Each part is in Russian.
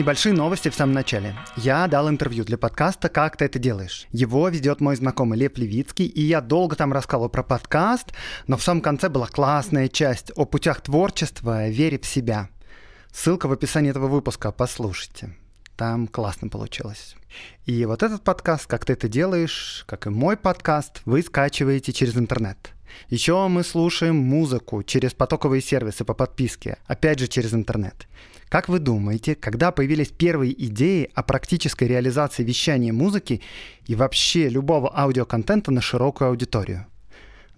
небольшие новости в самом начале. Я дал интервью для подкаста «Как ты это делаешь?». Его ведет мой знакомый Лев Левицкий, и я долго там рассказывал про подкаст, но в самом конце была классная часть о путях творчества, вере в себя. Ссылка в описании этого выпуска, послушайте. Там классно получилось. И вот этот подкаст «Как ты это делаешь?», как и мой подкаст, вы скачиваете через интернет – еще мы слушаем музыку через потоковые сервисы по подписке, опять же через интернет. Как вы думаете, когда появились первые идеи о практической реализации вещания музыки и вообще любого аудиоконтента на широкую аудиторию?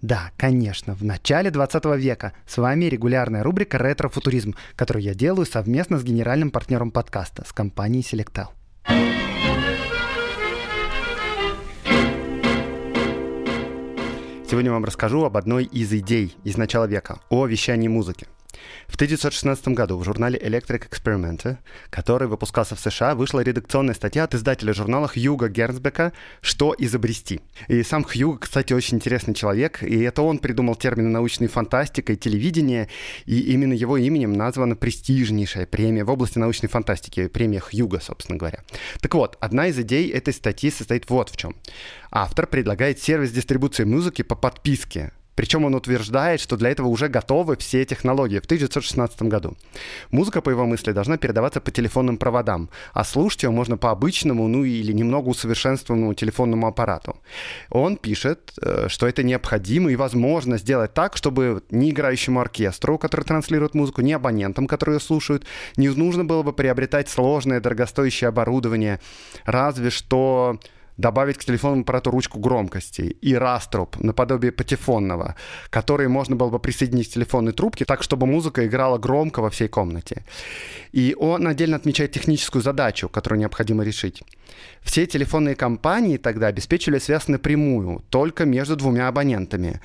Да, конечно, в начале 20 века с вами регулярная рубрика «Ретро-футуризм», которую я делаю совместно с генеральным партнером подкаста, с компанией Селектал. Сегодня я вам расскажу об одной из идей из начала века – о вещании музыки – в 1916 году в журнале Electric Experiment, который выпускался в США, вышла редакционная статья от издателя журнала Хьюга Гернсбека «Что изобрести?». И сам Хьюг, кстати, очень интересный человек, и это он придумал термины научной фантастика и телевидение, и именно его именем названа престижнейшая премия в области научной фантастики, премия Хьюга, собственно говоря. Так вот, одна из идей этой статьи состоит вот в чем. Автор предлагает сервис дистрибуции музыки по подписке, причем он утверждает, что для этого уже готовы все технологии в 1916 году. Музыка, по его мысли, должна передаваться по телефонным проводам, а слушать ее можно по обычному, ну или немного усовершенствованному телефонному аппарату. Он пишет, э, что это необходимо и возможно сделать так, чтобы ни играющему оркестру, который транслирует музыку, ни абонентам, которые ее слушают, не нужно было бы приобретать сложное дорогостоящее оборудование, разве что добавить к телефону аппарату ручку громкости и раструб наподобие патефонного, который можно было бы присоединить к телефонной трубке так, чтобы музыка играла громко во всей комнате. И он отдельно отмечает техническую задачу, которую необходимо решить. Все телефонные компании тогда обеспечивали связь напрямую, только между двумя абонентами.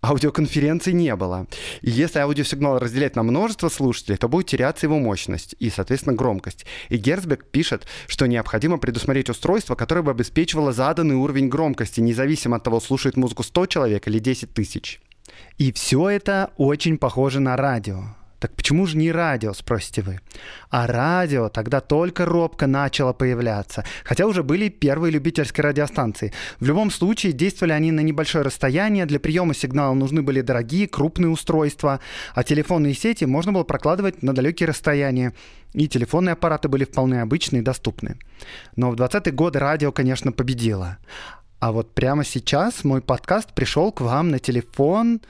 Аудиоконференции не было. И если аудиосигнал разделять на множество слушателей, то будет теряться его мощность и, соответственно, громкость. И Герцбек пишет, что необходимо предусмотреть устройство, которое бы обеспечивало заданный уровень громкости, независимо от того, слушает музыку 100 человек или 10 тысяч. И все это очень похоже на радио. Так почему же не радио, спросите вы? А радио тогда только робко начало появляться, хотя уже были первые любительские радиостанции. В любом случае, действовали они на небольшое расстояние, для приема сигнала нужны были дорогие, крупные устройства, а телефонные сети можно было прокладывать на далекие расстояния. И телефонные аппараты были вполне обычные и доступны. Но в 20-е годы радио, конечно, победило. А вот прямо сейчас мой подкаст пришел к вам на телефон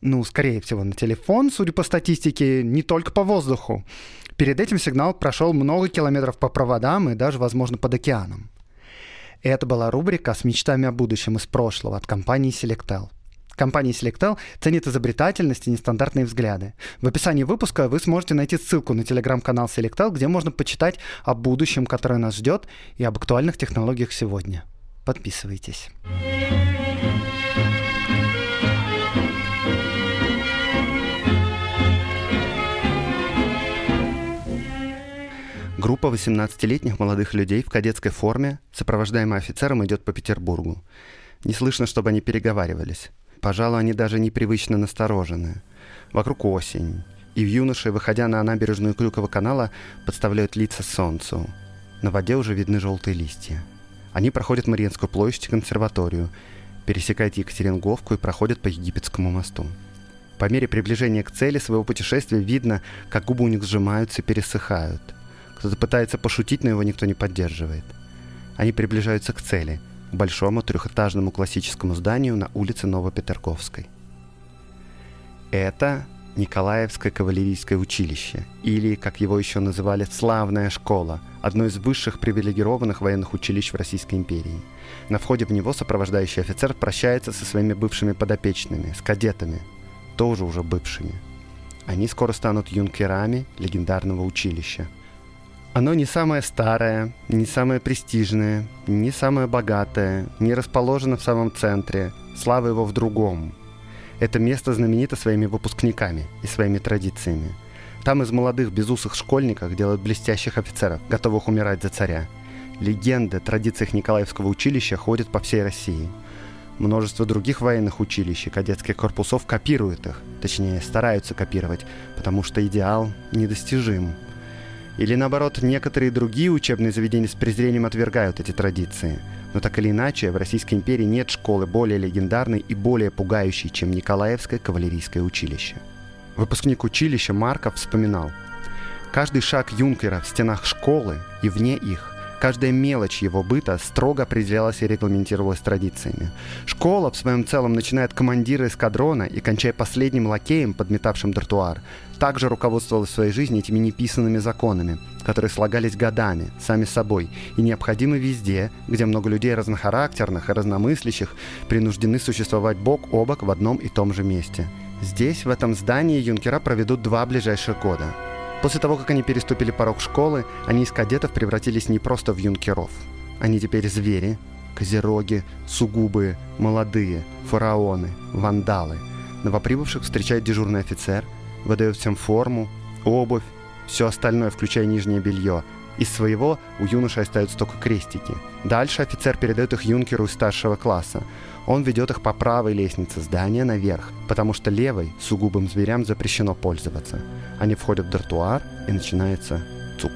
ну, скорее всего, на телефон, судя по статистике, не только по воздуху. Перед этим сигнал прошел много километров по проводам и даже, возможно, под океаном. Это была рубрика с мечтами о будущем из прошлого от компании Selectel. Компания Selectel ценит изобретательность и нестандартные взгляды. В описании выпуска вы сможете найти ссылку на телеграм-канал Selectel, где можно почитать о будущем, которое нас ждет, и об актуальных технологиях сегодня. Подписывайтесь. Группа 18-летних молодых людей в кадетской форме, сопровождаемая офицером, идет по Петербургу. Не слышно, чтобы они переговаривались. Пожалуй, они даже непривычно насторожены. Вокруг осень, и юноши, выходя на набережную Крюкового канала, подставляют лица солнцу. На воде уже видны желтые листья. Они проходят Мариинскую площадь и консерваторию, пересекают Екатеринговку и проходят по Египетскому мосту. По мере приближения к цели своего путешествия видно, как губы у них сжимаются и пересыхают – кто-то пытается пошутить, но его никто не поддерживает. Они приближаются к цели – большому трехэтажному классическому зданию на улице Новопетерковской. Это Николаевское кавалерийское училище, или, как его еще называли, «Славная школа», одно из высших привилегированных военных училищ в Российской империи. На входе в него сопровождающий офицер прощается со своими бывшими подопечными, с кадетами, тоже уже бывшими. Они скоро станут юнкерами легендарного училища – оно не самое старое, не самое престижное, не самое богатое, не расположено в самом центре, слава его в другом. Это место знаменито своими выпускниками и своими традициями. Там из молодых безусых школьников делают блестящих офицеров, готовых умирать за царя. Легенды о традициях Николаевского училища ходят по всей России. Множество других военных училищ и кадетских корпусов копируют их, точнее стараются копировать, потому что идеал недостижим – или наоборот, некоторые другие учебные заведения с презрением отвергают эти традиции. Но так или иначе, в Российской империи нет школы более легендарной и более пугающей, чем Николаевское кавалерийское училище. Выпускник училища Марков вспоминал, Каждый шаг юнкера в стенах школы и вне их Каждая мелочь его быта строго определялась и регламентировалась традициями. Школа в своем целом начинает командира эскадрона и кончая последним лакеем, подметавшим тротуар, также руководствовалась в своей жизни этими неписанными законами, которые слагались годами, сами собой, и необходимы везде, где много людей разнохарактерных и разномыслящих принуждены существовать бок о бок в одном и том же месте. Здесь, в этом здании, юнкера проведут два ближайших года. После того, как они переступили порог школы, они из кадетов превратились не просто в юнкеров. Они теперь звери, козероги, сугубые, молодые, фараоны, вандалы. Новоприбывших встречает дежурный офицер, выдает всем форму, обувь, все остальное, включая нижнее белье, из своего у юноши остаются только крестики. Дальше офицер передает их юнкеру из старшего класса. Он ведет их по правой лестнице здания наверх, потому что левой сугубым зверям запрещено пользоваться. Они входят в дартуар и начинается цук.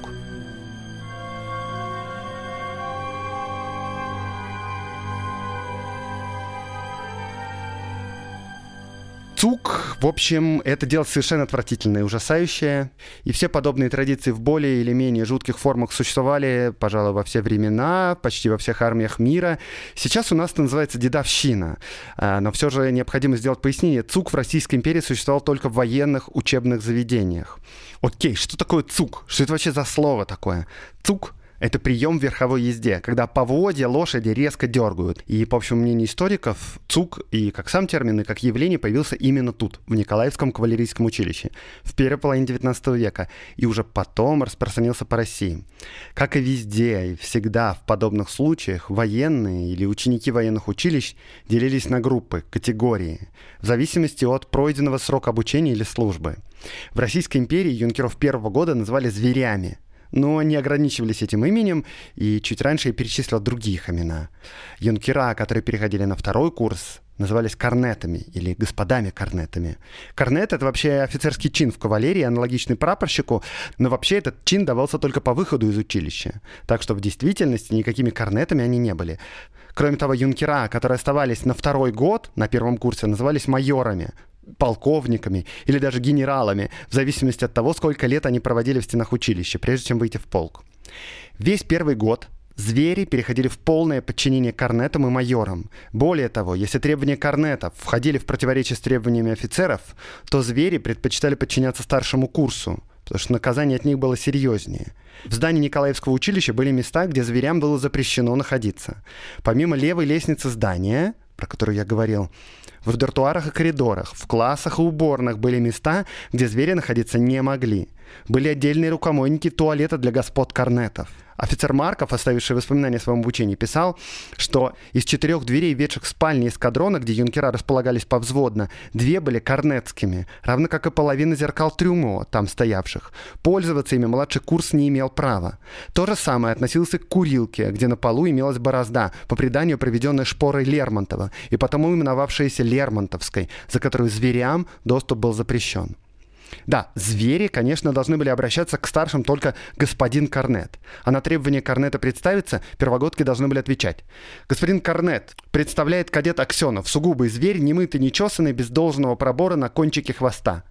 сук. В общем, это дело совершенно отвратительное, ужасающее. И все подобные традиции в более или менее жутких формах существовали, пожалуй, во все времена, почти во всех армиях мира. Сейчас у нас это называется дедовщина. А, но все же необходимо сделать пояснение. Цук в Российской империи существовал только в военных учебных заведениях. Окей, что такое цук? Что это вообще за слово такое? Цук — это прием в верховой езде, когда поводья лошади резко дергают. И, по общему мнению историков, цук и как сам термин, и как явление появился именно тут, в Николаевском кавалерийском училище, в первой половине 19 века, и уже потом распространился по России. Как и везде и всегда в подобных случаях, военные или ученики военных училищ делились на группы, категории, в зависимости от пройденного срока обучения или службы. В Российской империи юнкеров первого года называли «зверями», но не ограничивались этим именем, и чуть раньше я перечислил других имена. Юнкера, которые переходили на второй курс, назывались корнетами или господами-корнетами. Корнет — это вообще офицерский чин в кавалерии, аналогичный прапорщику, но вообще этот чин давался только по выходу из училища. Так что в действительности никакими корнетами они не были. Кроме того, юнкера, которые оставались на второй год на первом курсе, назывались майорами полковниками или даже генералами, в зависимости от того, сколько лет они проводили в стенах училища, прежде чем выйти в полк. Весь первый год звери переходили в полное подчинение корнетам и майорам. Более того, если требования корнетов входили в противоречие с требованиями офицеров, то звери предпочитали подчиняться старшему курсу, потому что наказание от них было серьезнее. В здании Николаевского училища были места, где зверям было запрещено находиться. Помимо левой лестницы здания, про которую я говорил, в тротуарах и коридорах, в классах и уборных были места, где звери находиться не могли. Были отдельные рукомойники туалета для господ корнетов. Офицер Марков, оставивший воспоминания о своем обучении, писал, что из четырех дверей, ведших в спальни эскадрона, где юнкера располагались повзводно, две были корнетскими, равно как и половина зеркал трюмо, там стоявших. Пользоваться ими младший курс не имел права. То же самое относилось и к курилке, где на полу имелась борозда, по преданию проведенной шпорой Лермонтова, и потому именовавшаяся Лермонтовской, за которую зверям доступ был запрещен. Да, звери, конечно, должны были обращаться к старшим только господин Корнет. А на требование Корнета представиться первогодки должны были отвечать. Господин Корнет представляет кадет Аксенов, сугубый зверь, немытый, нечесанный, без должного пробора на кончике хвоста.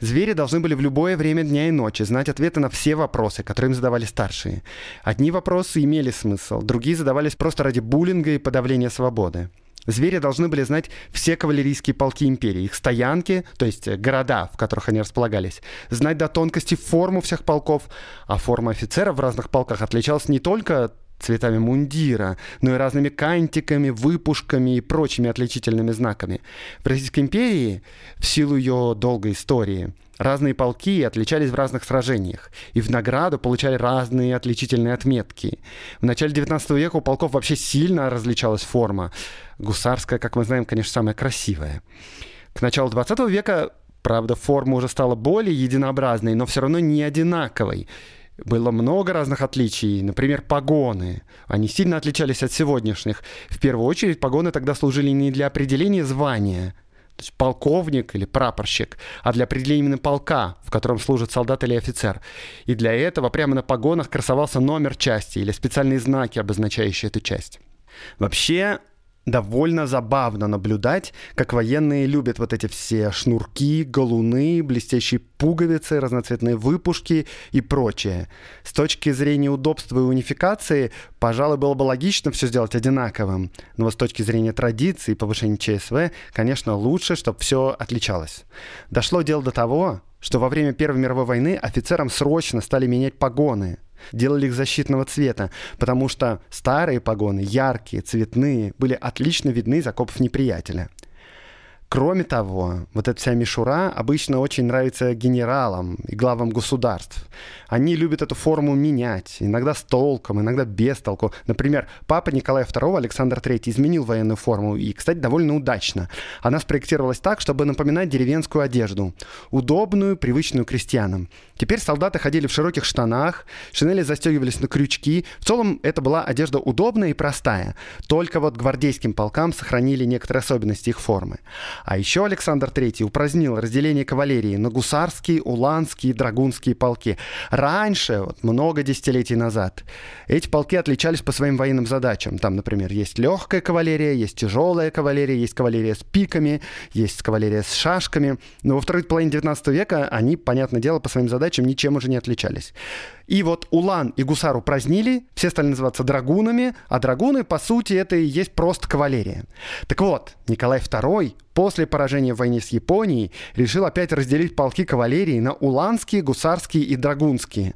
Звери должны были в любое время дня и ночи знать ответы на все вопросы, которые им задавали старшие. Одни вопросы имели смысл, другие задавались просто ради буллинга и подавления свободы. Звери должны были знать все кавалерийские полки империи, их стоянки, то есть э, города, в которых они располагались, знать до тонкости форму всех полков, а форма офицера в разных полках отличалась не только цветами мундира, но и разными кантиками, выпушками и прочими отличительными знаками. В Российской империи, в силу ее долгой истории, Разные полки отличались в разных сражениях, и в награду получали разные отличительные отметки. В начале 19 века у полков вообще сильно различалась форма. Гусарская, как мы знаем, конечно, самая красивая. К началу 20 века, правда, форма уже стала более единообразной, но все равно не одинаковой. Было много разных отличий, например, погоны. Они сильно отличались от сегодняшних. В первую очередь погоны тогда служили не для определения звания, то есть полковник или прапорщик, а для определения именно полка, в котором служит солдат или офицер. И для этого прямо на погонах красовался номер части или специальные знаки, обозначающие эту часть. Вообще, довольно забавно наблюдать, как военные любят вот эти все шнурки, галуны, блестящие пуговицы, разноцветные выпушки и прочее. С точки зрения удобства и унификации, пожалуй, было бы логично все сделать одинаковым. Но вот с точки зрения традиции и повышения ЧСВ, конечно, лучше, чтобы все отличалось. Дошло дело до того, что во время Первой мировой войны офицерам срочно стали менять погоны – делали их защитного цвета, потому что старые погоны, яркие, цветные, были отлично видны из окопов неприятеля. Кроме того, вот эта вся мишура обычно очень нравится генералам и главам государств. Они любят эту форму менять, иногда с толком, иногда без толку. Например, папа Николая II, Александр III, изменил военную форму, и, кстати, довольно удачно. Она спроектировалась так, чтобы напоминать деревенскую одежду, удобную, привычную крестьянам. Теперь солдаты ходили в широких штанах, шинели застегивались на крючки. В целом, это была одежда удобная и простая. Только вот гвардейским полкам сохранили некоторые особенности их формы. А еще Александр III упразднил разделение кавалерии на гусарские, уланские, и драгунские полки. Раньше, вот много десятилетий назад, эти полки отличались по своим военным задачам. Там, например, есть легкая кавалерия, есть тяжелая кавалерия, есть кавалерия с пиками, есть кавалерия с шашками. Но во второй половине 19 века они, понятное дело, по своим задачам ничем уже не отличались. И вот Улан и Гусар упразднили, все стали называться драгунами, а драгуны, по сути, это и есть просто кавалерия. Так вот, Николай II после поражения в войне с Японией решил опять разделить полки кавалерии на уланские, гусарские и драгунские.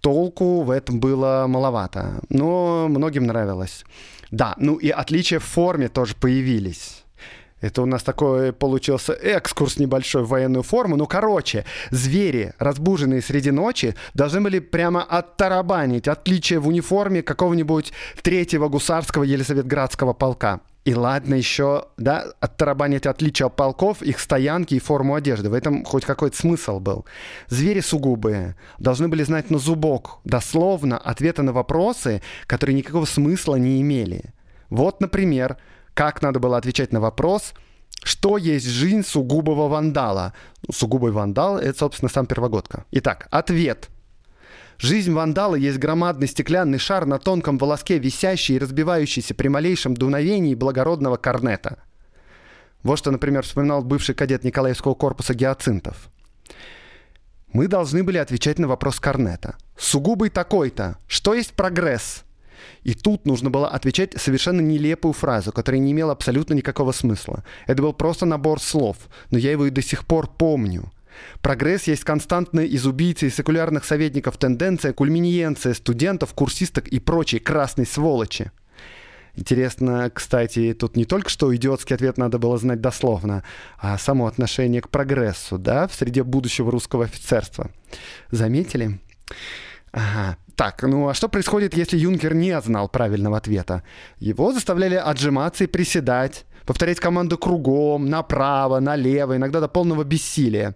Толку в этом было маловато, но многим нравилось. Да, ну и отличия в форме тоже появились. Это у нас такой получился экскурс небольшой в военную форму. Ну, короче, звери, разбуженные среди ночи, должны были прямо оттарабанить отличие в униформе какого-нибудь третьего гусарского Елизаветградского полка. И ладно еще, да, оттарабанить отличия полков, их стоянки и форму одежды. В этом хоть какой-то смысл был. Звери сугубые должны были знать на зубок, дословно, ответы на вопросы, которые никакого смысла не имели. Вот, например, как надо было отвечать на вопрос, что есть жизнь сугубого вандала? Ну, сугубый вандал — это, собственно, сам Первогодка. Итак, ответ. Жизнь вандала есть громадный стеклянный шар на тонком волоске, висящий и разбивающийся при малейшем дуновении благородного корнета. Вот что, например, вспоминал бывший кадет Николаевского корпуса Гиацинтов. Мы должны были отвечать на вопрос Корнета. Сугубый такой-то. Что есть прогресс? И тут нужно было отвечать совершенно нелепую фразу, которая не имела абсолютно никакого смысла. Это был просто набор слов, но я его и до сих пор помню. Прогресс есть константная из убийцы и секулярных советников тенденция, кульминиенция студентов, курсисток и прочей красной сволочи. Интересно, кстати, тут не только что идиотский ответ надо было знать дословно, а само отношение к прогрессу, да, в среде будущего русского офицерства. Заметили? Ага. Так, ну а что происходит, если Юнкер не знал правильного ответа? Его заставляли отжиматься и приседать, повторять команду кругом, направо, налево, иногда до полного бессилия.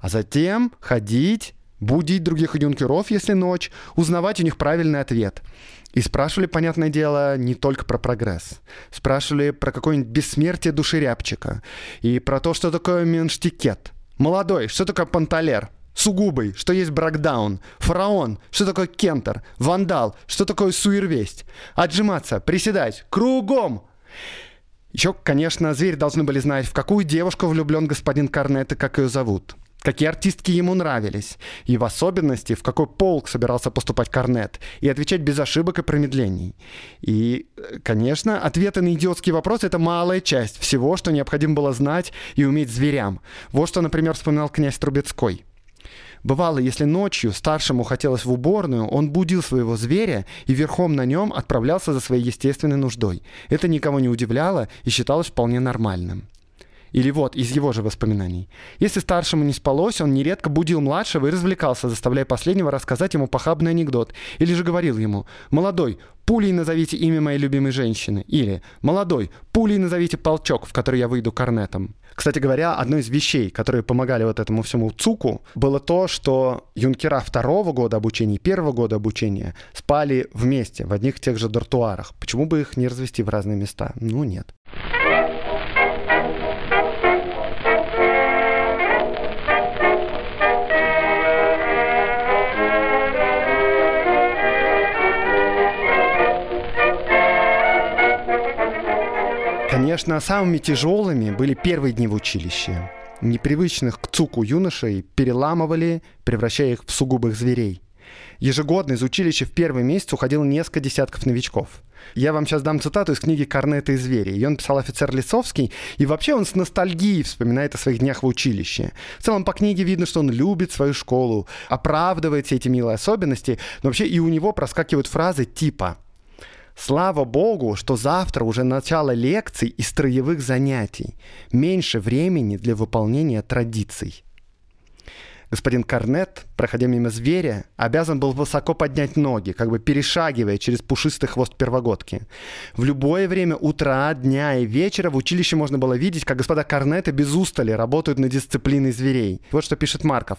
А затем ходить, будить других юнкеров, если ночь, узнавать у них правильный ответ. И спрашивали, понятное дело, не только про прогресс. Спрашивали про какое-нибудь бессмертие души рябчика и про то, что такое менштикет. Молодой, что такое панталер? сугубый, что есть бракдаун, фараон, что такое кентер, вандал, что такое суервесть, отжиматься, приседать, кругом. Еще, конечно, звери должны были знать, в какую девушку влюблен господин Корнет и как ее зовут какие артистки ему нравились, и в особенности, в какой полк собирался поступать Корнет, и отвечать без ошибок и промедлений. И, э, конечно, ответы на идиотские вопросы — это малая часть всего, что необходимо было знать и уметь зверям. Вот что, например, вспоминал князь Трубецкой — Бывало, если ночью старшему хотелось в уборную, он будил своего зверя и верхом на нем отправлялся за своей естественной нуждой. Это никого не удивляло и считалось вполне нормальным. Или вот, из его же воспоминаний. Если старшему не спалось, он нередко будил младшего и развлекался, заставляя последнего рассказать ему похабный анекдот. Или же говорил ему «Молодой, пулей назовите имя моей любимой женщины. Или молодой, пулей назовите полчок, в который я выйду корнетом. Кстати говоря, одной из вещей, которые помогали вот этому всему ЦУКу, было то, что юнкера второго года обучения и первого года обучения спали вместе в одних и тех же дартуарах. Почему бы их не развести в разные места? Ну, нет. Конечно, самыми тяжелыми были первые дни в училище. Непривычных к цуку юношей переламывали, превращая их в сугубых зверей. Ежегодно из училища в первый месяц уходило несколько десятков новичков. Я вам сейчас дам цитату из книги «Корнеты и звери». Ее написал офицер Лисовский, и вообще он с ностальгией вспоминает о своих днях в училище. В целом по книге видно, что он любит свою школу, оправдывает все эти милые особенности, но вообще и у него проскакивают фразы типа Слава Богу, что завтра уже начало лекций и строевых занятий. Меньше времени для выполнения традиций. Господин Корнет, проходя мимо зверя, обязан был высоко поднять ноги, как бы перешагивая через пушистый хвост первогодки. В любое время утра, дня и вечера в училище можно было видеть, как господа Корнеты без устали работают на дисциплины зверей. Вот что пишет Марков.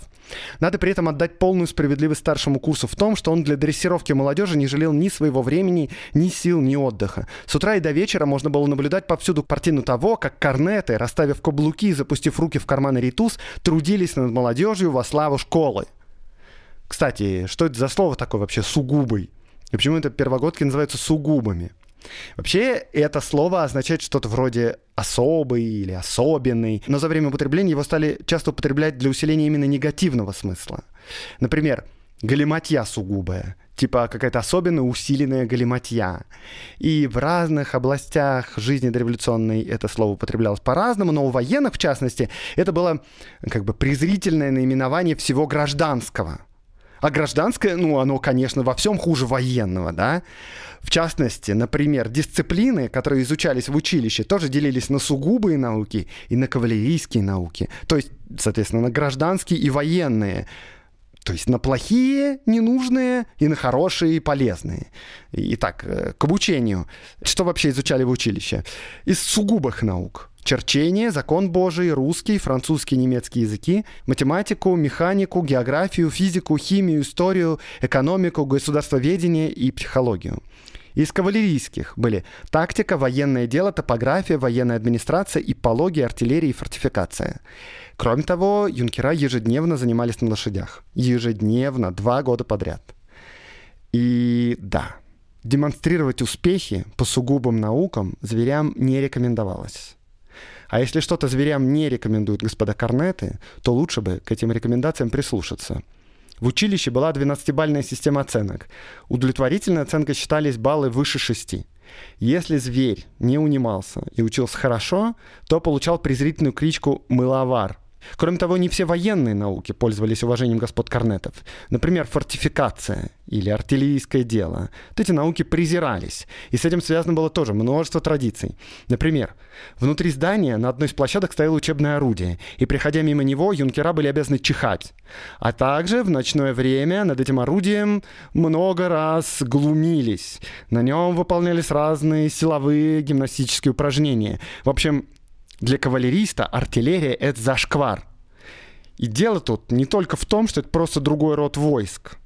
Надо при этом отдать полную справедливость старшему курсу в том, что он для дрессировки молодежи не жалел ни своего времени, ни сил, ни отдыха. С утра и до вечера можно было наблюдать повсюду картину того, как корнеты, расставив каблуки и запустив руки в карманы ритус, трудились над молодежью, славу школы. Кстати, что это за слово такое вообще «сугубый»? И почему это первогодки называются сугубыми? Вообще, это слово означает что-то вроде «особый» или «особенный», но за время употребления его стали часто употреблять для усиления именно негативного смысла. Например, «галиматья сугубая» типа какая-то особенно усиленная галиматья. И в разных областях жизни дореволюционной это слово употреблялось по-разному, но у военных, в частности, это было как бы презрительное наименование всего гражданского. А гражданское, ну, оно, конечно, во всем хуже военного, да? В частности, например, дисциплины, которые изучались в училище, тоже делились на сугубые науки и на кавалерийские науки. То есть, соответственно, на гражданские и военные. То есть на плохие, ненужные, и на хорошие, и полезные. Итак, э, к обучению. Что вообще изучали в училище? Из сугубых наук. Черчение, закон Божий, русский, французский, немецкий языки, математику, механику, географию, физику, химию, историю, экономику, государствоведение и психологию. Из кавалерийских были тактика, военное дело, топография, военная администрация, ипология, артиллерия и фортификация. Кроме того, юнкера ежедневно занимались на лошадях. Ежедневно, два года подряд. И да, демонстрировать успехи по сугубым наукам зверям не рекомендовалось. А если что-то зверям не рекомендуют господа корнеты, то лучше бы к этим рекомендациям прислушаться. В училище была 12-бальная система оценок. Удовлетворительной оценкой считались баллы выше 6. Если зверь не унимался и учился хорошо, то получал презрительную кличку «мыловар», Кроме того, не все военные науки пользовались уважением господ корнетов. Например, фортификация или артиллерийское дело. Вот эти науки презирались, и с этим связано было тоже множество традиций. Например, внутри здания на одной из площадок стояло учебное орудие, и приходя мимо него, юнкера были обязаны чихать. А также в ночное время над этим орудием много раз глумились. На нем выполнялись разные силовые гимнастические упражнения. В общем, для кавалериста артиллерия — это зашквар. И дело тут не только в том, что это просто другой род войск.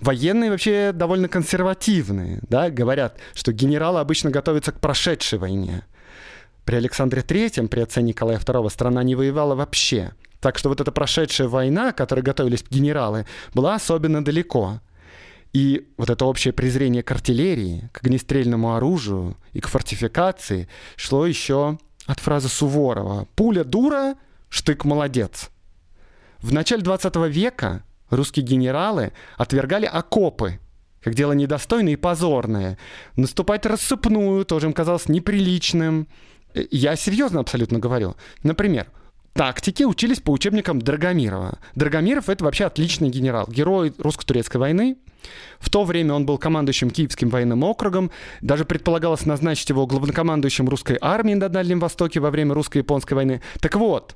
Военные вообще довольно консервативные, да, говорят, что генералы обычно готовятся к прошедшей войне. При Александре III, при отце Николая II, страна не воевала вообще. Так что вот эта прошедшая война, к которой готовились генералы, была особенно далеко. И вот это общее презрение к артиллерии, к огнестрельному оружию и к фортификации шло еще от фразы Суворова «Пуля дура, штык молодец». В начале 20 века русские генералы отвергали окопы, как дело недостойное и позорное. Наступать рассыпную тоже им казалось неприличным. Э, я серьезно абсолютно говорю. Например, тактики учились по учебникам Драгомирова. Драгомиров — это вообще отличный генерал, герой русско-турецкой войны, в то время он был командующим Киевским военным округом, даже предполагалось назначить его главнокомандующим русской армии на Дальнем Востоке во время русско-японской войны. Так вот,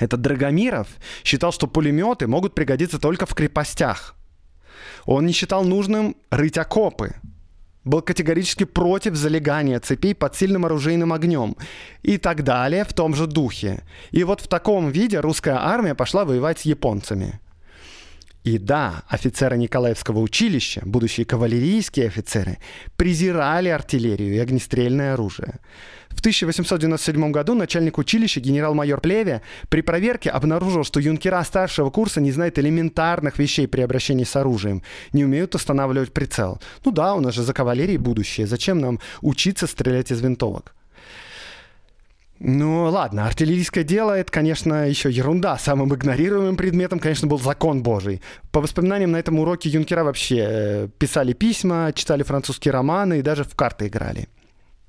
этот Драгомиров считал, что пулеметы могут пригодиться только в крепостях. Он не считал нужным рыть окопы, был категорически против залегания цепей под сильным оружейным огнем и так далее в том же духе. И вот в таком виде русская армия пошла воевать с японцами. И да, офицеры Николаевского училища, будущие кавалерийские офицеры, презирали артиллерию и огнестрельное оружие. В 1897 году начальник училища генерал-майор Плеве при проверке обнаружил, что юнкера старшего курса не знают элементарных вещей при обращении с оружием, не умеют устанавливать прицел. Ну да, у нас же за кавалерией будущее, зачем нам учиться стрелять из винтовок? Ну ладно, артиллерийское дело, это, конечно, еще ерунда. Самым игнорируемым предметом, конечно, был закон Божий. По воспоминаниям, на этом уроке юнкера вообще э, писали письма, читали французские романы и даже в карты играли.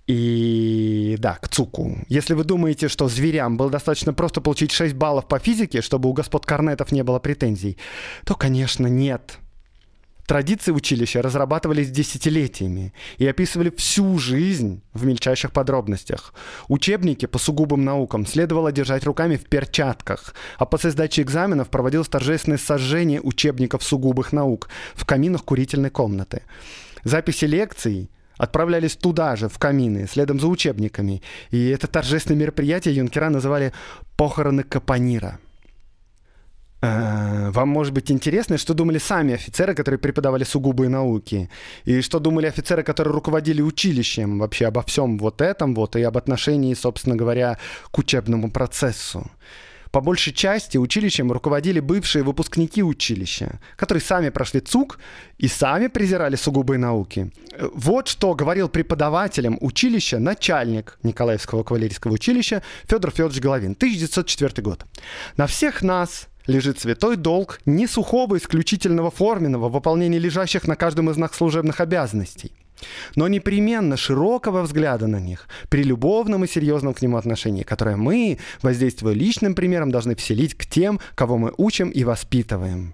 И да, к ЦУКу. Если вы думаете, что зверям было достаточно просто получить 6 баллов по физике, чтобы у господ Корнетов не было претензий, то, конечно, нет. Традиции училища разрабатывались десятилетиями и описывали всю жизнь в мельчайших подробностях. Учебники по сугубым наукам следовало держать руками в перчатках, а после сдачи экзаменов проводилось торжественное сожжение учебников сугубых наук в каминах курительной комнаты. Записи лекций отправлялись туда же, в камины, следом за учебниками, и это торжественное мероприятие юнкера называли «похороны Капанира». Э, вам может быть интересно, что думали сами офицеры, которые преподавали сугубые науки, и что думали офицеры, которые руководили училищем вообще обо всем вот этом вот и об отношении, собственно говоря, к учебному процессу. По большей части училищем руководили бывшие выпускники училища, которые сами прошли ЦУК и сами презирали сугубые науки. Э, вот что говорил преподавателям училища начальник Николаевского кавалерийского училища Федор Федорович Головин, 1904 год. На всех нас, лежит святой долг не сухого исключительного форменного выполнения лежащих на каждом из нас служебных обязанностей, но непременно широкого взгляда на них, при любовном и серьезном к нему отношении, которое мы, воздействуя личным примером, должны вселить к тем, кого мы учим и воспитываем.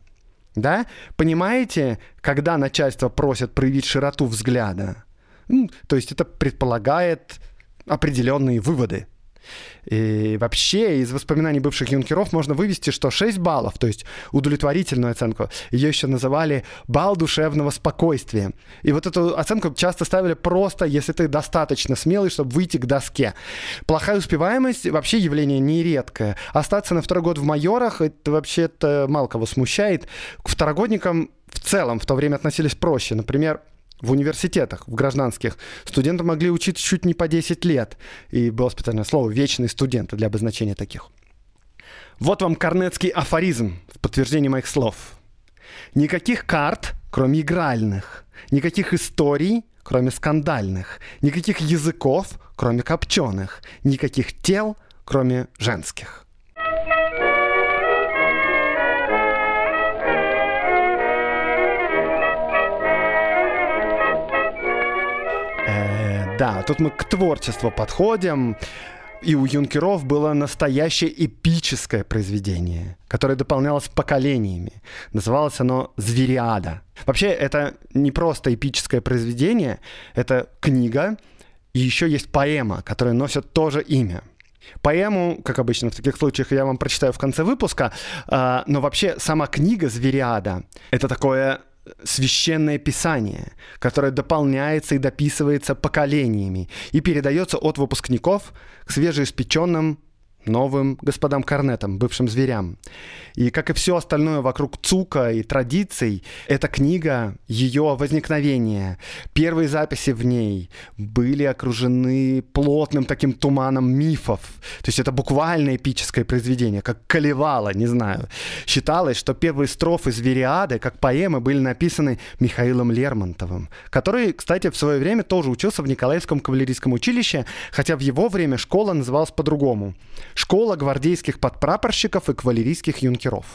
Да? Понимаете, когда начальство просит проявить широту взгляда? Ну, то есть это предполагает определенные выводы – и вообще из воспоминаний бывших юнкеров можно вывести, что 6 баллов, то есть удовлетворительную оценку, ее еще называли «бал душевного спокойствия». И вот эту оценку часто ставили просто, если ты достаточно смелый, чтобы выйти к доске. Плохая успеваемость вообще явление нередкое. Остаться на второй год в майорах, это вообще-то мало кого смущает. К второгодникам в целом в то время относились проще. Например, в университетах, в гражданских, студенты могли учиться чуть не по 10 лет. И было специальное слово «вечный студент» для обозначения таких. Вот вам корнетский афоризм в подтверждении моих слов. Никаких карт, кроме игральных. Никаких историй, кроме скандальных. Никаких языков, кроме копченых. Никаких тел, кроме женских. Да, тут мы к творчеству подходим. И у юнкеров было настоящее эпическое произведение, которое дополнялось поколениями. Называлось оно «Звериада». Вообще, это не просто эпическое произведение, это книга, и еще есть поэма, которая носит тоже имя. Поэму, как обычно в таких случаях, я вам прочитаю в конце выпуска, а, но вообще сама книга «Звериада» — это такое священное писание, которое дополняется и дописывается поколениями и передается от выпускников к свежеиспеченным новым господам Корнетам, бывшим зверям. И как и все остальное вокруг Цука и традиций, эта книга, ее возникновение, первые записи в ней были окружены плотным таким туманом мифов. То есть это буквально эпическое произведение, как колевало, не знаю. Считалось, что первые строфы «Звериады» как поэмы были написаны Михаилом Лермонтовым, который, кстати, в свое время тоже учился в Николаевском кавалерийском училище, хотя в его время школа называлась по-другому «Школа гвардейских подпрапорщиков и кавалерийских юнкеров».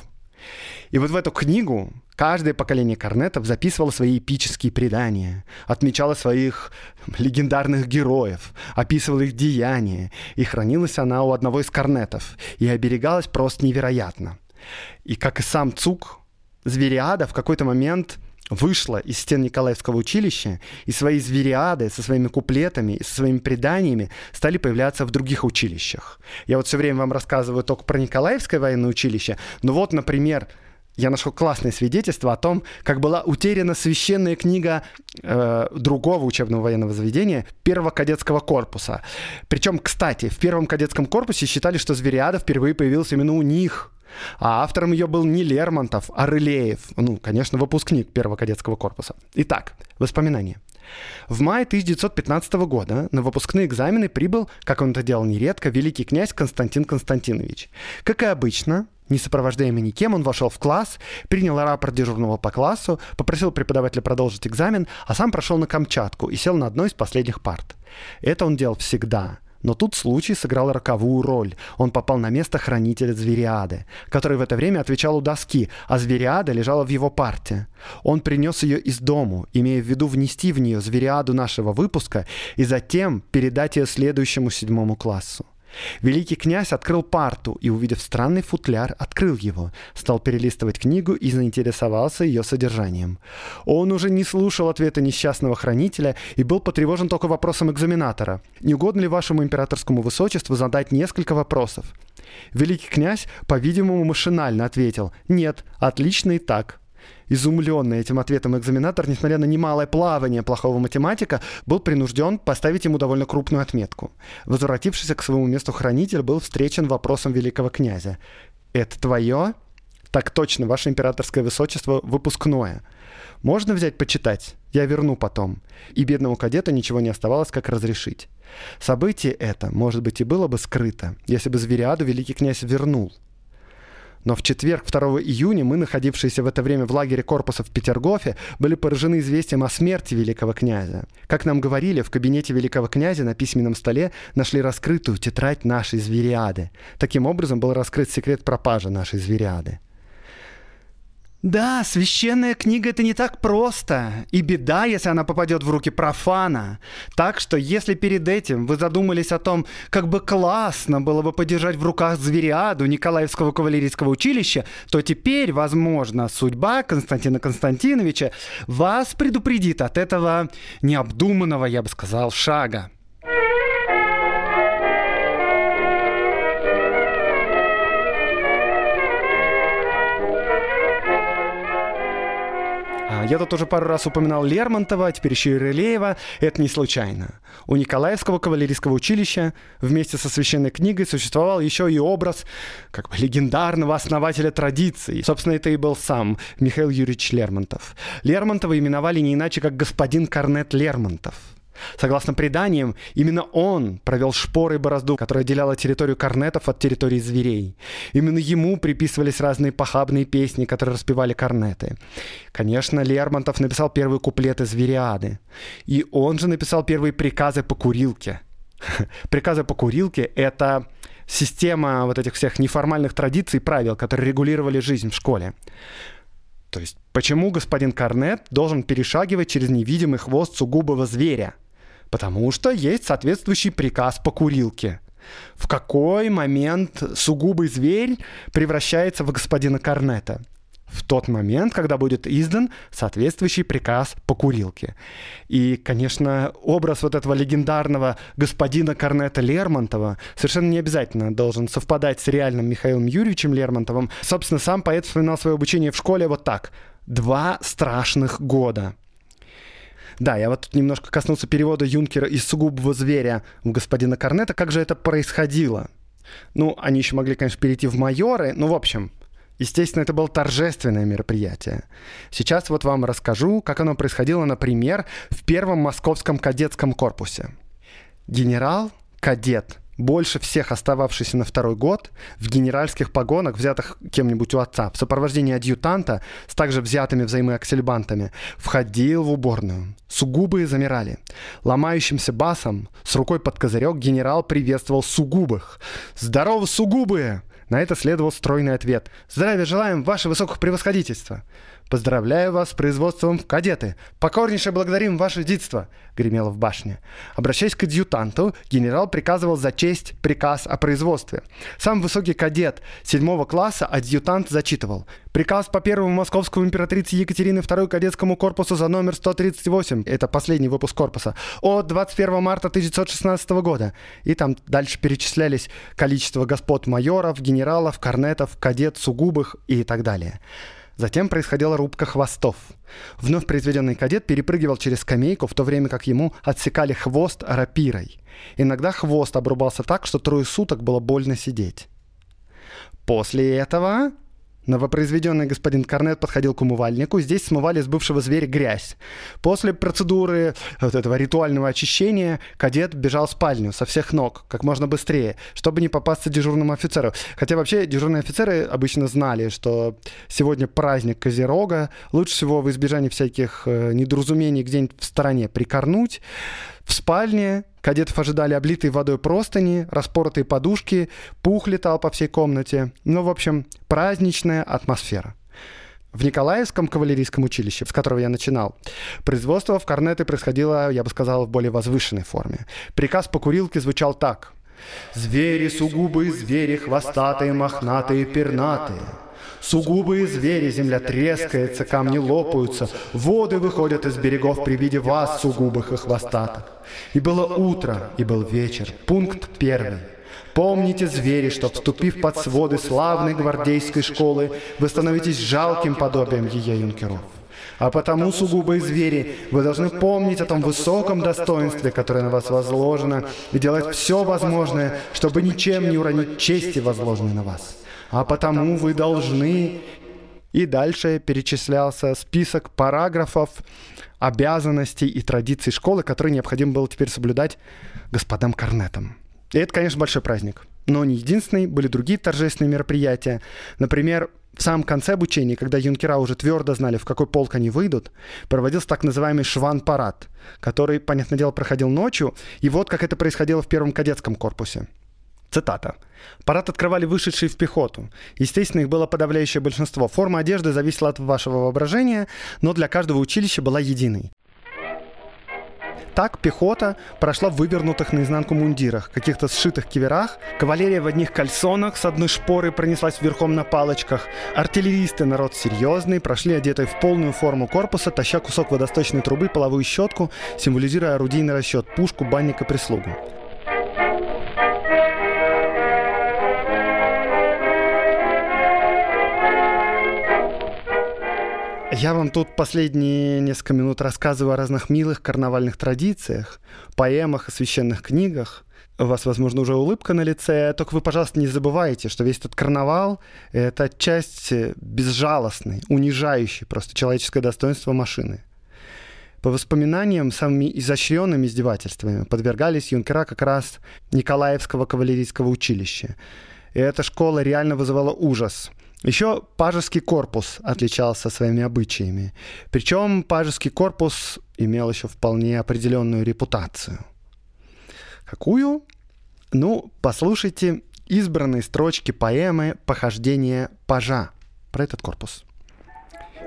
И вот в эту книгу каждое поколение корнетов записывало свои эпические предания, отмечало своих легендарных героев, описывало их деяния, и хранилась она у одного из корнетов, и оберегалась просто невероятно. И как и сам Цук, Звериада в какой-то момент вышла из стен Николаевского училища, и свои звериады со своими куплетами и со своими преданиями стали появляться в других училищах. Я вот все время вам рассказываю только про Николаевское военное училище, но вот, например, я нашел классное свидетельство о том, как была утеряна священная книга э, другого учебного военного заведения, первого кадетского корпуса. Причем, кстати, в первом кадетском корпусе считали, что звериада впервые появилась именно у них. А автором ее был не Лермонтов, а Рылеев, ну, конечно, выпускник первого кадетского корпуса. Итак, воспоминания. В мае 1915 года на выпускные экзамены прибыл, как он это делал нередко, великий князь Константин Константинович. Как и обычно, не сопровождаемый никем, он вошел в класс, принял рапорт дежурного по классу, попросил преподавателя продолжить экзамен, а сам прошел на Камчатку и сел на одной из последних парт. Это он делал всегда. Но тут случай сыграл роковую роль. Он попал на место хранителя Звериады, который в это время отвечал у доски, а Звериада лежала в его парте. Он принес ее из дому, имея в виду внести в нее Звериаду нашего выпуска и затем передать ее следующему седьмому классу. Великий князь открыл парту и, увидев странный футляр, открыл его, стал перелистывать книгу и заинтересовался ее содержанием. Он уже не слушал ответа несчастного хранителя и был потревожен только вопросом экзаменатора. Не угодно ли вашему императорскому высочеству задать несколько вопросов? Великий князь, по-видимому, машинально ответил «Нет, отлично и так». Изумленный этим ответом экзаменатор, несмотря на немалое плавание плохого математика, был принужден поставить ему довольно крупную отметку. Возвратившийся к своему месту хранитель был встречен вопросом великого князя. «Это твое?» «Так точно, ваше императорское высочество выпускное». «Можно взять почитать? Я верну потом». И бедному кадету ничего не оставалось, как разрешить. Событие это, может быть, и было бы скрыто, если бы Звериаду великий князь вернул – но в четверг, 2 июня, мы, находившиеся в это время в лагере корпуса в Петергофе, были поражены известием о смерти великого князя. Как нам говорили, в кабинете великого князя на письменном столе нашли раскрытую тетрадь нашей звериады. Таким образом был раскрыт секрет пропажи нашей звериады. Да, священная книга это не так просто. И беда, если она попадет в руки профана. Так что, если перед этим вы задумались о том, как бы классно было бы подержать в руках звериаду Николаевского кавалерийского училища, то теперь, возможно, судьба Константина Константиновича вас предупредит от этого необдуманного, я бы сказал, шага. Я тут уже пару раз упоминал Лермонтова, а теперь еще и Рылеева. Это не случайно. У Николаевского кавалерийского училища вместе со священной книгой существовал еще и образ как бы легендарного основателя традиции. Собственно, это и был сам Михаил Юрьевич Лермонтов. Лермонтова именовали не иначе, как господин Корнет Лермонтов – Согласно преданиям, именно он провел шпоры и борозду, которая отделяла территорию корнетов от территории зверей. Именно ему приписывались разные похабные песни, которые распевали корнеты. Конечно, Лермонтов написал первые куплеты «Звериады». И он же написал первые приказы по курилке. Приказы по курилке — это система вот этих всех неформальных традиций и правил, которые регулировали жизнь в школе. То есть, почему господин Корнет должен перешагивать через невидимый хвост сугубого зверя — Потому что есть соответствующий приказ по курилке. В какой момент сугубый зверь превращается в господина Корнета? в тот момент, когда будет издан соответствующий приказ по курилке. И, конечно, образ вот этого легендарного господина Корнета Лермонтова совершенно не обязательно должен совпадать с реальным Михаилом Юрьевичем Лермонтовым. Собственно, сам поэт вспоминал свое обучение в школе вот так. «Два страшных года». Да, я вот тут немножко коснулся перевода Юнкера из сугубого зверя у господина Корнета. Как же это происходило? Ну, они еще могли, конечно, перейти в майоры, но, ну, в общем, естественно, это было торжественное мероприятие. Сейчас вот вам расскажу, как оно происходило, например, в первом московском кадетском корпусе. Генерал, кадет больше всех остававшийся на второй год в генеральских погонах, взятых кем-нибудь у отца, в сопровождении адъютанта с также взятыми взаимоаксельбантами, входил в уборную. Сугубые замирали. Ломающимся басом с рукой под козырек генерал приветствовал сугубых. «Здорово, сугубые!» На это следовал стройный ответ. «Здравия желаем, ваше высокопревосходительство!» «Поздравляю вас с производством в кадеты! Покорнейше благодарим ваше дитство, гремело в башне. Обращаясь к адъютанту, генерал приказывал за честь приказ о производстве. Сам высокий кадет седьмого класса адъютант зачитывал. Приказ по первому московскому императрице Екатерины II кадетскому корпусу за номер 138, это последний выпуск корпуса, от 21 марта 1916 года. И там дальше перечислялись количество господ майоров, генералов, корнетов, кадет, сугубых и так далее. Затем происходила рубка хвостов. Вновь произведенный кадет перепрыгивал через скамейку, в то время как ему отсекали хвост рапирой. Иногда хвост обрубался так, что трое суток было больно сидеть. После этого Новопроизведенный господин Корнет подходил к умывальнику. Здесь смывали с бывшего зверя грязь. После процедуры вот этого ритуального очищения кадет бежал в спальню со всех ног, как можно быстрее, чтобы не попасться дежурному офицеру. Хотя вообще дежурные офицеры обычно знали, что сегодня праздник Козерога. Лучше всего в избежании всяких э, недоразумений где-нибудь в стороне прикорнуть. В спальне кадетов ожидали облитые водой простыни, распоротые подушки, пух летал по всей комнате. Ну, в общем, праздничная атмосфера. В Николаевском кавалерийском училище, с которого я начинал, производство в корнеты происходило, я бы сказал, в более возвышенной форме. Приказ по курилке звучал так. «Звери сугубые, звери хвостатые, мохнатые, пернатые». Сугубые звери, земля трескается, камни лопаются, воды выходят из берегов при виде вас, сугубых и хвостатых. И было утро, и был вечер. Пункт первый. Помните, звери, что, вступив под своды славной гвардейской школы, вы становитесь жалким подобием ее юнкеров. А потому, сугубые звери, вы должны помнить о том высоком достоинстве, которое на вас возложено, и делать все возможное, чтобы ничем не уронить чести, возложенной на вас. А, а потому вы должны... И дальше перечислялся список параграфов, обязанностей и традиций школы, которые необходимо было теперь соблюдать господам корнетам. И это, конечно, большой праздник. Но не единственный, были другие торжественные мероприятия. Например, в самом конце обучения, когда юнкера уже твердо знали, в какой полк они выйдут, проводился так называемый шван-парад, который, понятное дело, проходил ночью, и вот как это происходило в первом кадетском корпусе. Цитата. Парад открывали вышедшие в пехоту. Естественно, их было подавляющее большинство. Форма одежды зависела от вашего воображения, но для каждого училища была единой. Так пехота прошла в вывернутых наизнанку мундирах, каких-то сшитых киверах, кавалерия в одних кальсонах с одной шпорой пронеслась верхом на палочках, артиллеристы, народ серьезный, прошли одетые в полную форму корпуса, таща кусок водосточной трубы, половую щетку, символизируя орудийный расчет, пушку, банника прислугу. Я вам тут последние несколько минут рассказываю о разных милых карнавальных традициях, поэмах и священных книгах. У вас, возможно, уже улыбка на лице, только вы, пожалуйста, не забывайте, что весь этот карнавал — это часть безжалостной, унижающей просто человеческое достоинство машины. По воспоминаниям, самыми изощренными издевательствами подвергались юнкера как раз Николаевского кавалерийского училища. И эта школа реально вызывала ужас. Еще пажеский корпус отличался своими обычаями. Причем пажеский корпус имел еще вполне определенную репутацию. Какую? Ну, послушайте избранные строчки поэмы «Похождение пажа» про этот корпус.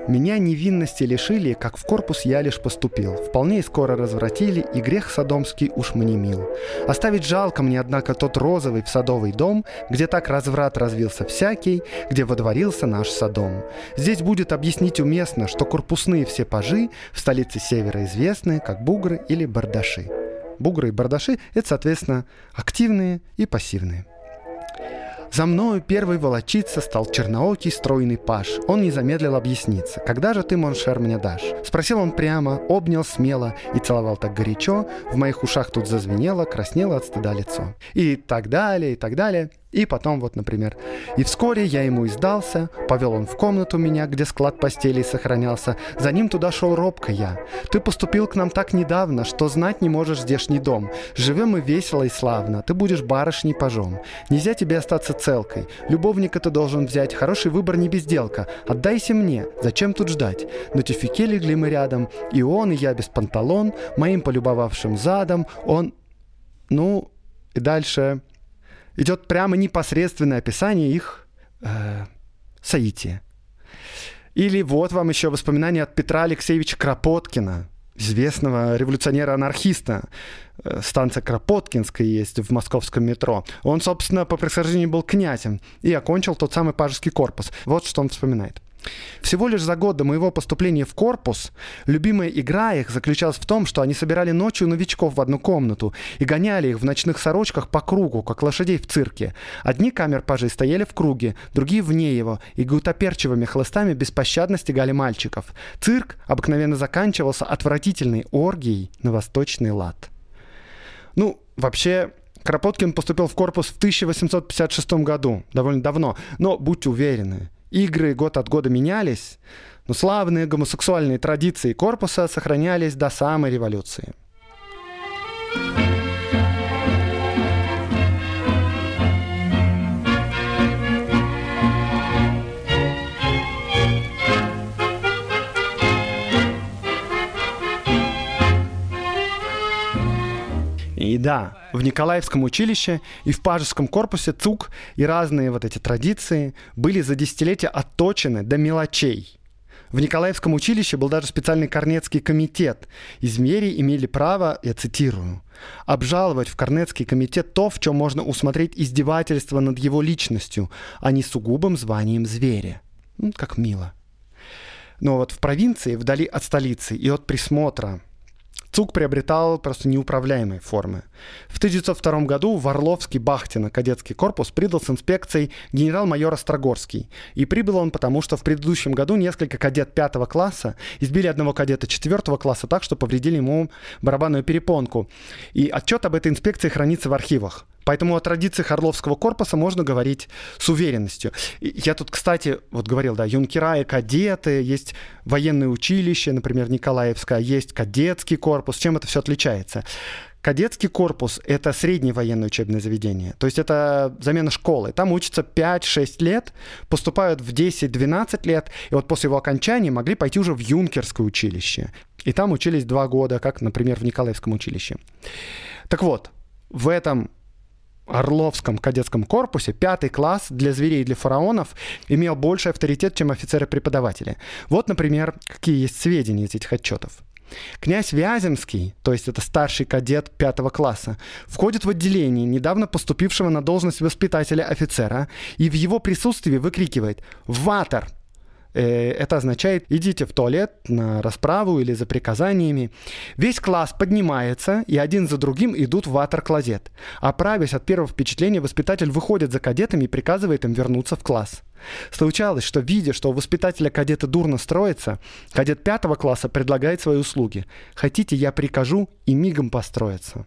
Меня невинности лишили, как в корпус я лишь поступил. Вполне скоро развратили, и грех садомский уж мне мил. Оставить жалко мне, однако, тот розовый в садовый дом, где так разврат развился всякий, где водворился наш садом. Здесь будет объяснить уместно, что корпусные все пажи в столице Севера известны, как бугры или бардаши. Бугры и бардаши — это, соответственно, активные и пассивные. За мною первый волочиться стал черноокий стройный паш. Он не замедлил объясниться. «Когда же ты, Моншер, мне дашь?» Спросил он прямо, обнял смело и целовал так горячо. В моих ушах тут зазвенело, краснело от стыда лицо. И так далее, и так далее. И потом вот, например. И вскоре я ему издался, повел он в комнату меня, где склад постелей сохранялся. За ним туда шел робко я. Ты поступил к нам так недавно, что знать не можешь здешний дом. Живем мы весело и славно, ты будешь барышней пожом. Нельзя тебе остаться целкой. Любовника ты должен взять, хороший выбор не безделка. Отдайся мне, зачем тут ждать? На тюфике легли мы рядом, и он, и я без панталон, моим полюбовавшим задом, он... Ну, и дальше идет прямо непосредственное описание их э, соития. Или вот вам еще воспоминания от Петра Алексеевича Кропоткина, известного революционера-анархиста. Э, станция Кропоткинская есть в московском метро. Он, собственно, по происхождению был князем и окончил тот самый пажеский корпус. Вот что он вспоминает. Всего лишь за год до моего поступления в корпус любимая игра их заключалась в том, что они собирали ночью новичков в одну комнату и гоняли их в ночных сорочках по кругу, как лошадей в цирке. Одни камер камерпажи стояли в круге, другие вне его, и гутоперчивыми хлыстами беспощадно стегали мальчиков. Цирк обыкновенно заканчивался отвратительной оргией на восточный лад. Ну, вообще, Кропоткин поступил в корпус в 1856 году, довольно давно, но будьте уверены, Игры год от года менялись, но славные гомосексуальные традиции корпуса сохранялись до самой революции. thank you и да, в Николаевском училище и в Пажеском корпусе ЦУК и разные вот эти традиции были за десятилетия отточены до мелочей. В Николаевском училище был даже специальный Корнецкий комитет. Измерий имели право, я цитирую, обжаловать в Корнецкий комитет то, в чем можно усмотреть издевательство над его личностью, а не сугубым званием зверя. Ну, как мило. Но вот в провинции, вдали от столицы и от присмотра – ЦУК приобретал просто неуправляемые формы. В 1902 году в Орловский Бахтино кадетский корпус придал с инспекцией генерал-майор Острогорский. И прибыл он потому, что в предыдущем году несколько кадет пятого класса избили одного кадета четвертого класса так, что повредили ему барабанную перепонку. И отчет об этой инспекции хранится в архивах. Поэтому о традициях Харловского корпуса можно говорить с уверенностью. Я тут, кстати, вот говорил, да, юнкера и кадеты, есть военное училище, например, Николаевское, есть кадетский корпус. Чем это все отличается? Кадетский корпус — это среднее военное учебное заведение. То есть это замена школы. Там учатся 5-6 лет, поступают в 10-12 лет, и вот после его окончания могли пойти уже в юнкерское училище. И там учились два года, как, например, в Николаевском училище. Так вот, в этом Орловском кадетском корпусе пятый класс для зверей и для фараонов имел больший авторитет, чем офицеры-преподаватели. Вот, например, какие есть сведения из этих отчетов. Князь Вяземский, то есть это старший кадет пятого класса, входит в отделение недавно поступившего на должность воспитателя офицера и в его присутствии выкрикивает «Ватер! Э, это означает, идите в туалет на расправу или за приказаниями. Весь класс поднимается, и один за другим идут в ватер-клозет. Оправясь от первого впечатления, воспитатель выходит за кадетами и приказывает им вернуться в класс. Случалось, что, видя, что у воспитателя кадета дурно строится, кадет пятого класса предлагает свои услуги. «Хотите, я прикажу, и мигом построиться.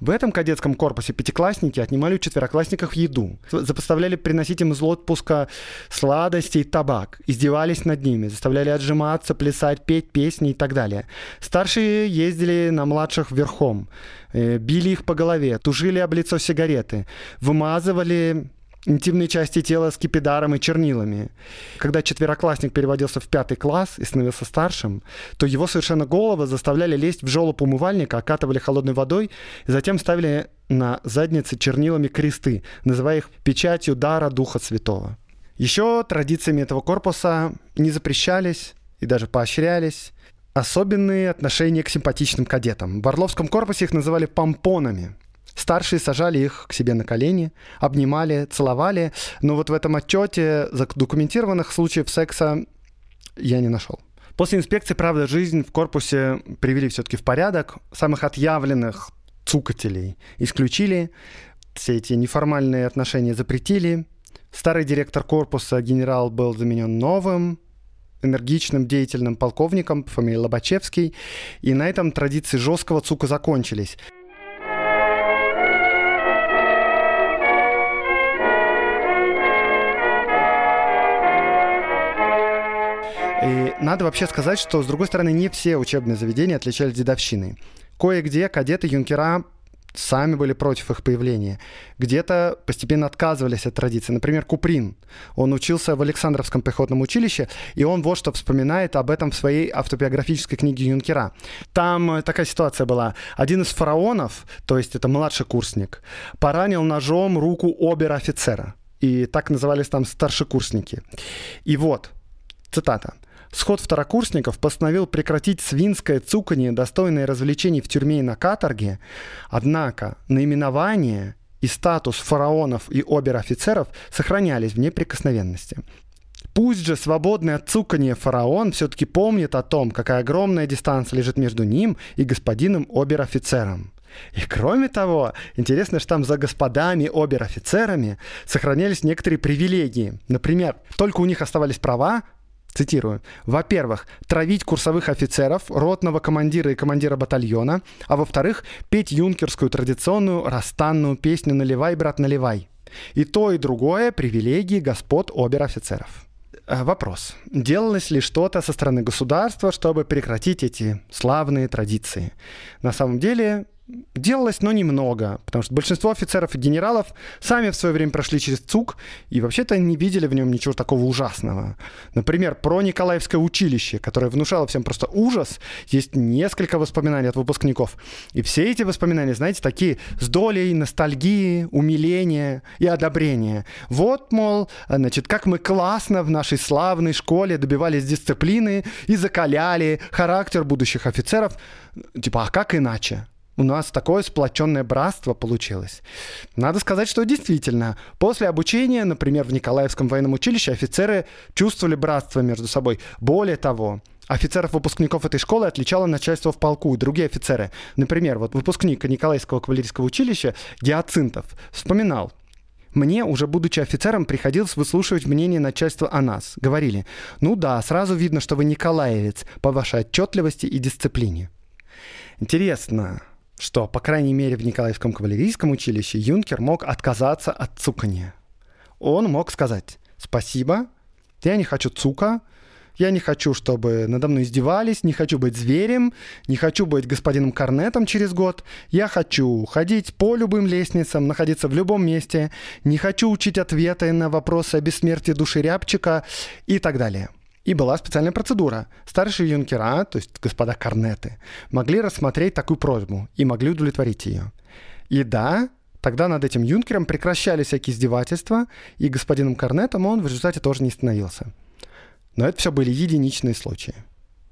В этом кадетском корпусе пятиклассники отнимали у четвероклассников еду, заставляли приносить им из отпуска сладости и табак, издевались над ними, заставляли отжиматься, плясать, петь песни и так далее. Старшие ездили на младших верхом, э, били их по голове, тужили об лицо сигареты, вымазывали интимные части тела с кипидаром и чернилами. Когда четвероклассник переводился в пятый класс и становился старшим, то его совершенно голова заставляли лезть в жёлоб умывальника, окатывали холодной водой и затем ставили на заднице чернилами кресты, называя их печатью дара Духа Святого. Еще традициями этого корпуса не запрещались и даже поощрялись особенные отношения к симпатичным кадетам. В Орловском корпусе их называли помпонами – Старшие сажали их к себе на колени, обнимали, целовали, но вот в этом отчете документированных случаев секса я не нашел. После инспекции «Правда. Жизнь» в корпусе привели все-таки в порядок. Самых отъявленных цукателей исключили. Все эти неформальные отношения запретили. Старый директор корпуса генерал был заменен новым, энергичным, деятельным полковником по фамилии Лобачевский. И на этом традиции жесткого цука закончились. И надо вообще сказать, что, с другой стороны, не все учебные заведения отличались дедовщиной. Кое-где кадеты юнкера сами были против их появления. Где-то постепенно отказывались от традиции. Например, Куприн. Он учился в Александровском пехотном училище, и он вот что вспоминает об этом в своей автобиографической книге Юнкера. Там э, такая ситуация была. Один из фараонов, то есть это младший курсник, поранил ножом руку обер-офицера. И так назывались там старшекурсники. И вот, цитата. Сход второкурсников постановил прекратить свинское цуканье, достойное развлечений в тюрьме и на каторге, однако наименование и статус фараонов и обер-офицеров сохранялись в неприкосновенности. Пусть же свободный от цуканья фараон все-таки помнит о том, какая огромная дистанция лежит между ним и господином обер-офицером. И кроме того, интересно, что там за господами обер-офицерами сохранялись некоторые привилегии. Например, только у них оставались права Цитирую. Во-первых, травить курсовых офицеров, ротного командира и командира батальона, а во-вторых, петь юнкерскую традиционную растанную песню «Наливай, брат, наливай». И то, и другое – привилегии господ обер-офицеров. Э, вопрос. Делалось ли что-то со стороны государства, чтобы прекратить эти славные традиции? На самом деле, делалось, но немного, потому что большинство офицеров и генералов сами в свое время прошли через ЦУК и вообще-то не видели в нем ничего такого ужасного. Например, про Николаевское училище, которое внушало всем просто ужас, есть несколько воспоминаний от выпускников. И все эти воспоминания, знаете, такие с долей ностальгии, умиления и одобрения. Вот, мол, значит, как мы классно в нашей славной школе добивались дисциплины и закаляли характер будущих офицеров. Типа, а как иначе? у нас такое сплоченное братство получилось. Надо сказать, что действительно, после обучения, например, в Николаевском военном училище офицеры чувствовали братство между собой. Более того, Офицеров-выпускников этой школы отличало начальство в полку и другие офицеры. Например, вот выпускник Николаевского кавалерийского училища Геоцинтов вспоминал, мне, уже будучи офицером, приходилось выслушивать мнение начальства о нас. Говорили, ну да, сразу видно, что вы николаевец по вашей отчетливости и дисциплине. Интересно, что, по крайней мере, в Николаевском кавалерийском училище юнкер мог отказаться от цукания. Он мог сказать «Спасибо, я не хочу цука, я не хочу, чтобы надо мной издевались, не хочу быть зверем, не хочу быть господином Корнетом через год. Я хочу ходить по любым лестницам, находиться в любом месте, не хочу учить ответы на вопросы о бессмертии души Рябчика и так далее. И была специальная процедура. Старшие юнкера, то есть господа корнеты, могли рассмотреть такую просьбу и могли удовлетворить ее. И да, Тогда над этим юнкером прекращали всякие издевательства, и господином Корнетом он в результате тоже не становился. Но это все были единичные случаи.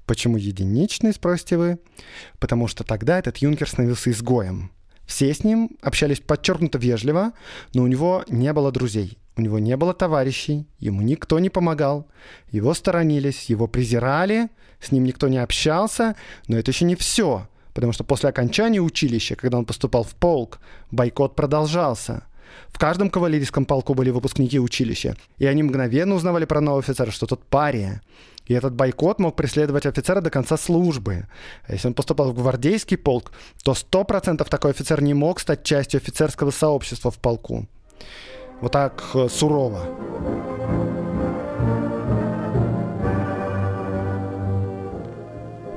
Почему единичные, спросите вы? Потому что тогда этот юнкер становился изгоем. Все с ним общались подчеркнуто вежливо, но у него не было друзей, у него не было товарищей, ему никто не помогал, его сторонились, его презирали, с ним никто не общался, но это еще не все, потому что после окончания училища, когда он поступал в полк, бойкот продолжался – в каждом кавалерийском полку были выпускники училища, и они мгновенно узнавали про нового офицера, что тот пария. И этот бойкот мог преследовать офицера до конца службы. Если он поступал в гвардейский полк, то 100% такой офицер не мог стать частью офицерского сообщества в полку. Вот так э, сурово.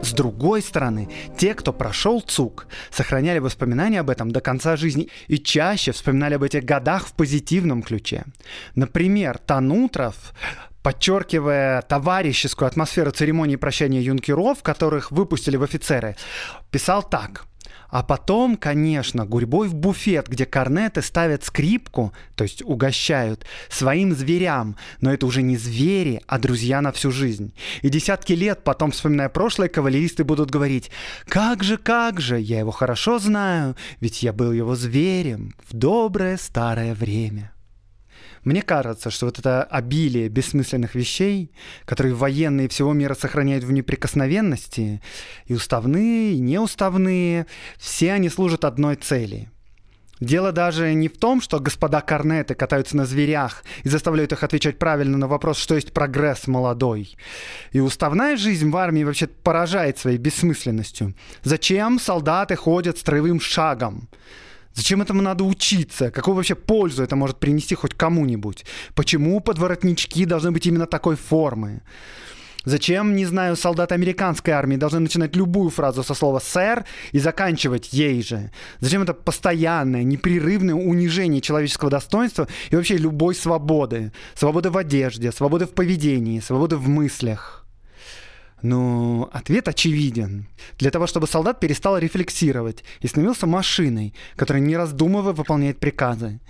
С другой стороны, те, кто прошел ЦУК, сохраняли воспоминания об этом до конца жизни и чаще вспоминали об этих годах в позитивном ключе. Например, Танутров подчеркивая товарищескую атмосферу церемонии прощания юнкеров, которых выпустили в офицеры, писал так. А потом, конечно, гурьбой в буфет, где корнеты ставят скрипку, то есть угощают, своим зверям, но это уже не звери, а друзья на всю жизнь. И десятки лет потом, вспоминая прошлое, кавалеристы будут говорить «Как же, как же, я его хорошо знаю, ведь я был его зверем в доброе старое время». Мне кажется, что вот это обилие бессмысленных вещей, которые военные всего мира сохраняют в неприкосновенности, и уставные, и неуставные, все они служат одной цели — Дело даже не в том, что господа корнеты катаются на зверях и заставляют их отвечать правильно на вопрос, что есть прогресс молодой. И уставная жизнь в армии вообще поражает своей бессмысленностью. Зачем солдаты ходят строевым шагом? Зачем этому надо учиться? Какую вообще пользу это может принести хоть кому-нибудь? Почему подворотнички должны быть именно такой формы? Зачем, не знаю, солдаты американской армии должны начинать любую фразу со слова «сэр» и заканчивать ей же? Зачем это постоянное, непрерывное унижение человеческого достоинства и вообще любой свободы? Свободы в одежде, свободы в поведении, свободы в мыслях. Но ответ очевиден. Для того, чтобы солдат перестал рефлексировать и становился машиной, которая не раздумывая выполняет приказы.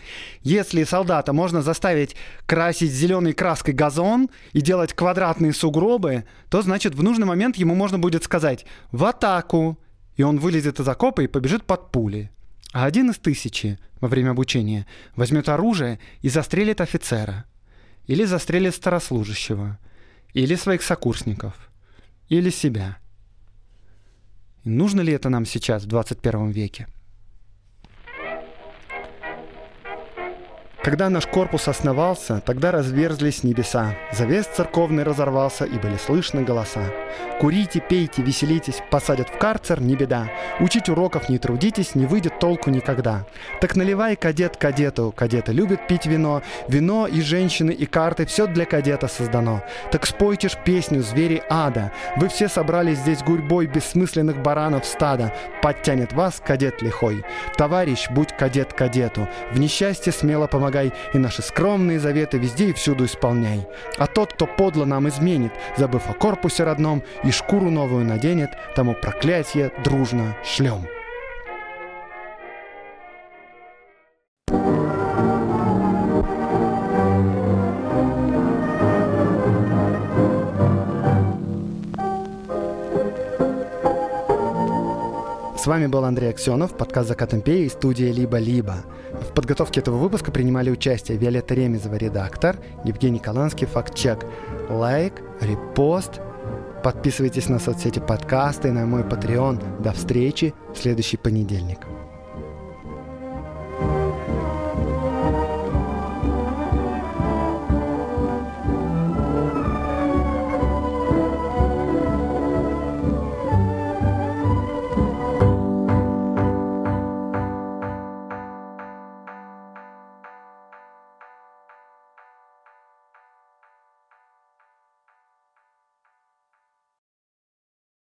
Если солдата можно заставить красить зеленой краской газон и делать квадратные сугробы, то значит в нужный момент ему можно будет сказать «в атаку», и он вылезет из окопа и побежит под пули. А один из тысячи во время обучения возьмет оружие и застрелит офицера. Или застрелит старослужащего. Или своих сокурсников – или себя. нужно ли это нам сейчас, в 21 веке? Когда наш корпус основался, тогда разверзлись небеса, завес церковный разорвался и были слышны голоса. Курите, пейте, веселитесь, посадят в карцер, не беда. Учить уроков не трудитесь, не выйдет толку никогда. Так наливай кадет кадету, кадеты любят пить вино, вино и женщины и карты, все для кадета создано. Так спойте ж песню «Звери ада», вы все собрались здесь гурьбой бессмысленных баранов стада, подтянет вас кадет лихой. Товарищ, будь кадет кадету, в несчастье смело помогай помогай, и наши скромные заветы везде и всюду исполняй. А тот, кто подло нам изменит, забыв о корпусе родном и шкуру новую наденет, тому проклятие дружно шлем. С вами был Андрей Аксенов, подкаст «Закат империи» студия «Либо-либо». В подготовке этого выпуска принимали участие Виолетта Ремезова, редактор, Евгений Каланский, факт-чек. Лайк, репост, подписывайтесь на соцсети подкаста и на мой Patreon. До встречи в следующий понедельник.